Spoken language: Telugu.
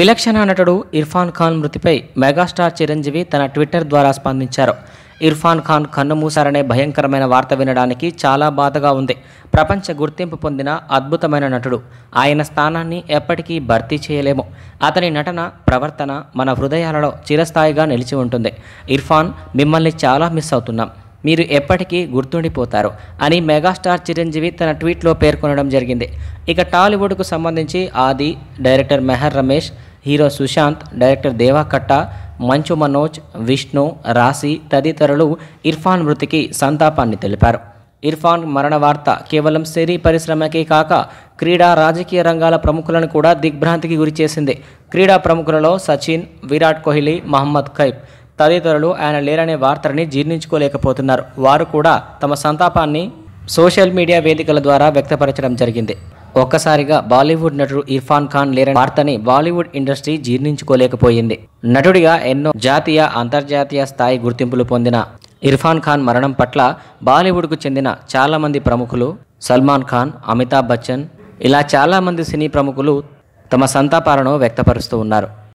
విలక్షణ నటుడు ఇర్ఫాన్ ఖాన్ మృతిపై మెగాస్టార్ చిరంజీవి తన ట్విట్టర్ ద్వారా స్పందించారు ఇర్ఫాన్ ఖాన్ కన్ను మూసారనే భయంకరమైన వార్త వినడానికి చాలా బాధగా ఉంది ప్రపంచ గుర్తింపు పొందిన అద్భుతమైన నటుడు ఆయన స్థానాన్ని ఎప్పటికీ భర్తీ చేయలేము అతని నటన ప్రవర్తన మన హృదయాలలో చిరస్థాయిగా నిలిచి ఉంటుంది ఇర్ఫాన్ మిమ్మల్ని చాలా మిస్ అవుతున్నాం మీరు ఎప్పటికీ గుర్తుండిపోతారు అని మెగాస్టార్ చిరంజీవి తన ట్వీట్లో పేర్కొనడం జరిగింది ఇక టాలీవుడ్కు సంబంధించి Aadi director Meher Ramesh hero Sushanth director Deva Katta Manchu Manoj Vishnu రాశి తదితరులు ఇర్ఫాన్ మృతికి సంతాపాన్ని తెలిపారు ఇర్ఫాన్ మరణ వార్త కేవలం సిరీ పరిశ్రమకే కాక క్రీడా రాజకీయ రంగాల ప్రముఖులను కూడా దిగ్భ్రాంతికి గురిచేసింది క్రీడా ప్రముఖులలో సచిన్ విరాట్ కోహ్లీ మహమ్మద్ కైఫ్ తదితరులు ఆయన లేరనే వార్తని జీర్ణించుకోలేకపోతున్నారు వారు కూడా తమ సంతాపాన్ని సోషల్ మీడియా వేదికల ద్వారా వ్యక్తపరచడం జరిగింది ఒక్కసారిగా బాలీవుడ్ నటుడు ఇర్ఫాన్ ఖాన్ లేరని వార్తని బాలీవుడ్ ఇండస్ట్రీ జీర్ణించుకోలేకపోయింది నటుడిగా ఎన్నో జాతీయ అంతర్జాతీయ స్థాయి గుర్తింపులు పొందిన ఇర్ఫాన్ ఖాన్ మరణం పట్ల బాలీవుడ్కు చెందిన చాలామంది ప్రముఖులు సల్మాన్ ఖాన్ అమితాబ్ బచ్చన్ ఇలా చాలామంది సినీ ప్రముఖులు తమ సంతాపాలను వ్యక్తపరుస్తూ ఉన్నారు